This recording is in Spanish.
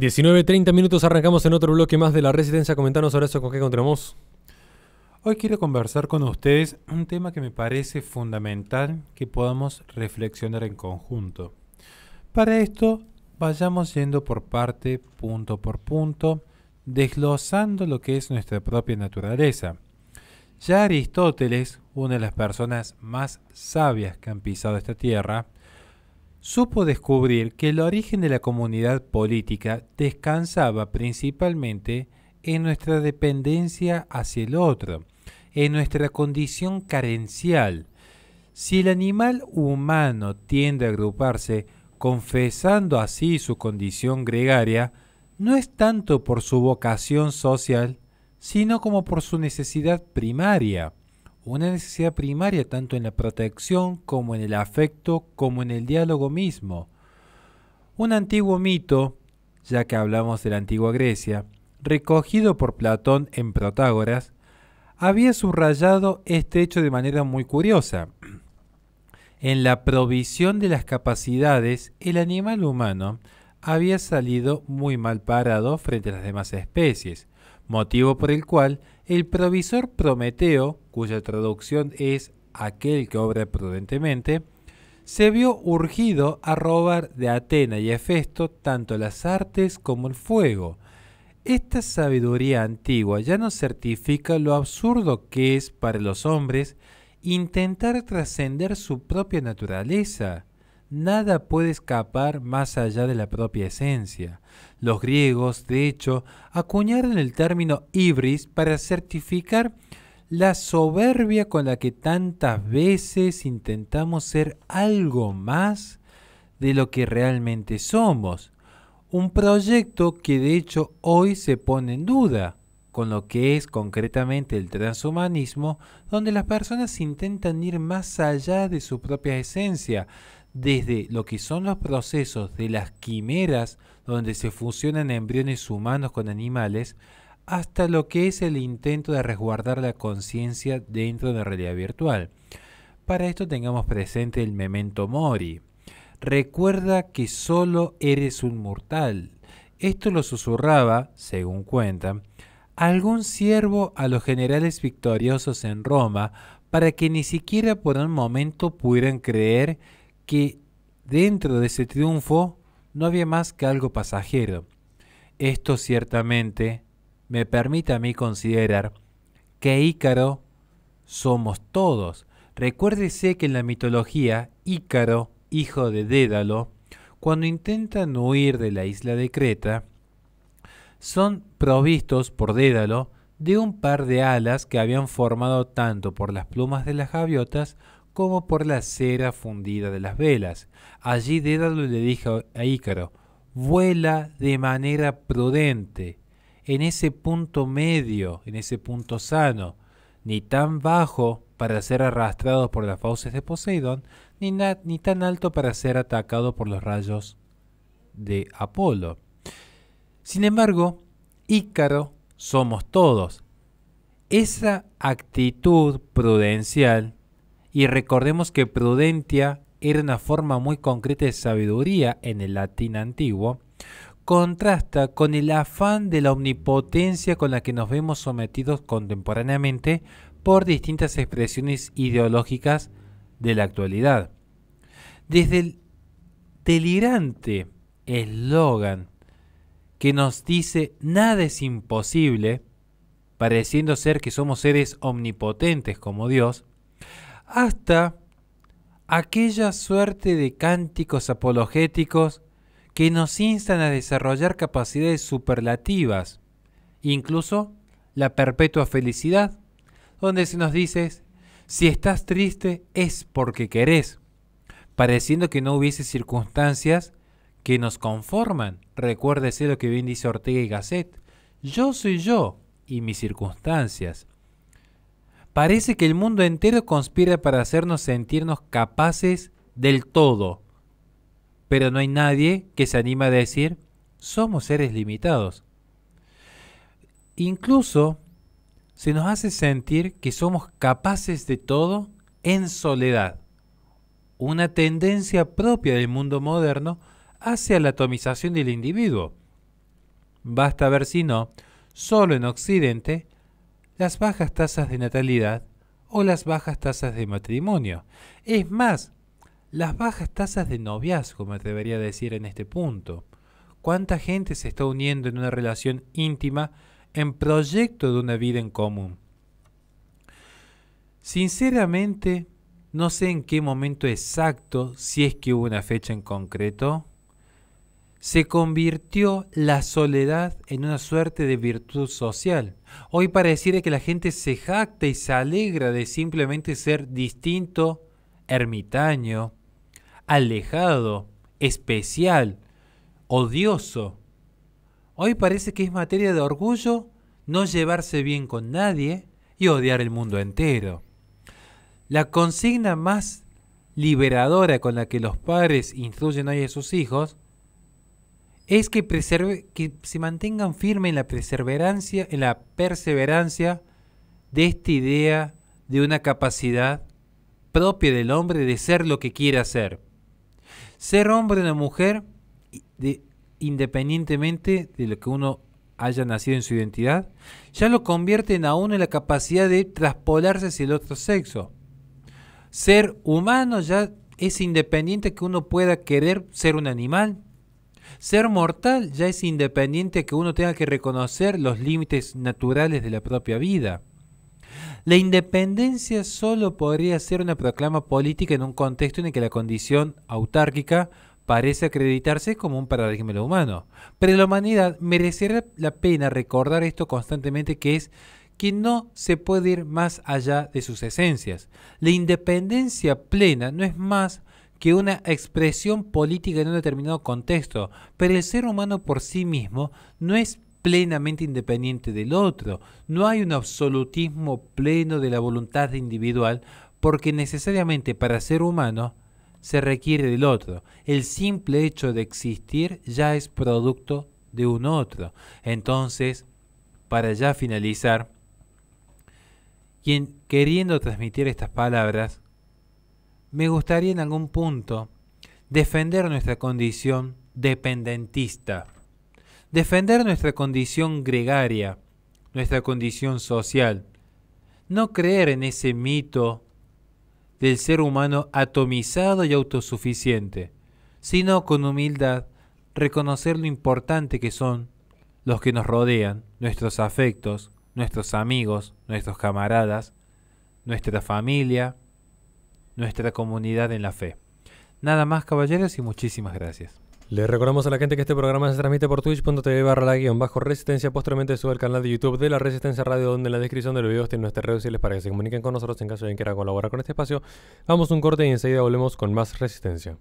19.30 minutos, arrancamos en otro bloque más de la residencia. Comentarnos ahora eso con qué encontramos. Hoy quiero conversar con ustedes un tema que me parece fundamental que podamos reflexionar en conjunto. Para esto, vayamos yendo por parte, punto por punto, desglosando lo que es nuestra propia naturaleza. Ya Aristóteles, una de las personas más sabias que han pisado esta tierra, supo descubrir que el origen de la comunidad política descansaba principalmente en nuestra dependencia hacia el otro, en nuestra condición carencial. Si el animal humano tiende a agruparse, confesando así su condición gregaria, no es tanto por su vocación social, sino como por su necesidad primaria una necesidad primaria tanto en la protección como en el afecto como en el diálogo mismo. Un antiguo mito, ya que hablamos de la antigua Grecia, recogido por Platón en Protágoras, había subrayado este hecho de manera muy curiosa. En la provisión de las capacidades, el animal humano había salido muy mal parado frente a las demás especies, motivo por el cual el provisor Prometeo, cuya traducción es aquel que obra prudentemente, se vio urgido a robar de Atena y Hefesto tanto las artes como el fuego. Esta sabiduría antigua ya nos certifica lo absurdo que es para los hombres intentar trascender su propia naturaleza nada puede escapar más allá de la propia esencia. Los griegos, de hecho, acuñaron el término ibris para certificar la soberbia con la que tantas veces intentamos ser algo más de lo que realmente somos. Un proyecto que de hecho hoy se pone en duda, con lo que es concretamente el transhumanismo, donde las personas intentan ir más allá de su propia esencia, desde lo que son los procesos de las quimeras, donde se fusionan embriones humanos con animales, hasta lo que es el intento de resguardar la conciencia dentro de la realidad virtual. Para esto tengamos presente el memento mori. Recuerda que solo eres un mortal. Esto lo susurraba, según cuenta, algún siervo a los generales victoriosos en Roma para que ni siquiera por un momento pudieran creer que dentro de ese triunfo no había más que algo pasajero. Esto ciertamente me permite a mí considerar que Ícaro somos todos. Recuérdese que en la mitología, Ícaro, hijo de Dédalo, cuando intentan huir de la isla de Creta, son provistos por Dédalo de un par de alas que habían formado tanto por las plumas de las gaviotas como por la cera fundida de las velas. Allí Dédalo le dijo a Ícaro, vuela de manera prudente, en ese punto medio, en ese punto sano, ni tan bajo para ser arrastrado por las fauces de Poseidón, ni, ni tan alto para ser atacado por los rayos de Apolo. Sin embargo, Ícaro somos todos. Esa actitud prudencial y recordemos que prudencia era una forma muy concreta de sabiduría en el latín antiguo, contrasta con el afán de la omnipotencia con la que nos vemos sometidos contemporáneamente por distintas expresiones ideológicas de la actualidad. Desde el delirante eslogan que nos dice nada es imposible, pareciendo ser que somos seres omnipotentes como Dios, hasta aquella suerte de cánticos apologéticos que nos instan a desarrollar capacidades superlativas, incluso la perpetua felicidad, donde se nos dice, si estás triste es porque querés, pareciendo que no hubiese circunstancias que nos conforman. Recuérdese lo que bien dice Ortega y Gasset, yo soy yo y mis circunstancias. Parece que el mundo entero conspira para hacernos sentirnos capaces del todo. Pero no hay nadie que se anima a decir, somos seres limitados. Incluso se nos hace sentir que somos capaces de todo en soledad. Una tendencia propia del mundo moderno hacia la atomización del individuo. Basta ver si no, solo en Occidente, las bajas tasas de natalidad o las bajas tasas de matrimonio. Es más, las bajas tasas de noviazgo, me a decir en este punto. ¿Cuánta gente se está uniendo en una relación íntima en proyecto de una vida en común? Sinceramente, no sé en qué momento exacto, si es que hubo una fecha en concreto, se convirtió la soledad en una suerte de virtud social. Hoy pareciera que la gente se jacta y se alegra de simplemente ser distinto, ermitaño, alejado, especial, odioso. Hoy parece que es materia de orgullo no llevarse bien con nadie y odiar el mundo entero. La consigna más liberadora con la que los padres instruyen hoy a sus hijos es que, se mantengan firmes en la perseverancia, en la perseverancia de esta idea de una capacidad propia del hombre de ser lo que quiera ser. Ser hombre o mujer, independientemente de lo que uno haya nacido en su identidad, ya lo convierte a uno en la capacidad de traspolarse hacia el otro sexo. Ser humano ya es independiente que uno pueda querer ser un animal, ser mortal ya es independiente que uno tenga que reconocer los límites naturales de la propia vida. La independencia solo podría ser una proclama política en un contexto en el que la condición autárquica parece acreditarse como un paradigma humano. Pero la humanidad merecerá la pena recordar esto constantemente que es que no se puede ir más allá de sus esencias. La independencia plena no es más que una expresión política en un determinado contexto, pero el ser humano por sí mismo no es plenamente independiente del otro, no hay un absolutismo pleno de la voluntad individual, porque necesariamente para ser humano se requiere del otro. El simple hecho de existir ya es producto de un otro. Entonces, para ya finalizar, quien queriendo transmitir estas palabras, me gustaría en algún punto defender nuestra condición dependentista, defender nuestra condición gregaria, nuestra condición social, no creer en ese mito del ser humano atomizado y autosuficiente, sino con humildad reconocer lo importante que son los que nos rodean, nuestros afectos, nuestros amigos, nuestros camaradas, nuestra familia, nuestra comunidad en la fe. Nada más, caballeros, y muchísimas gracias. Les recordamos a la gente que este programa se transmite por twitch.tv barra la guión bajo resistencia. Posteriormente sube al canal de YouTube de la Resistencia Radio, donde en la descripción de los videos tienen nuestras redes sociales para que se comuniquen con nosotros en caso de que quieran colaborar con este espacio. Vamos a un corte y enseguida volvemos con más resistencia.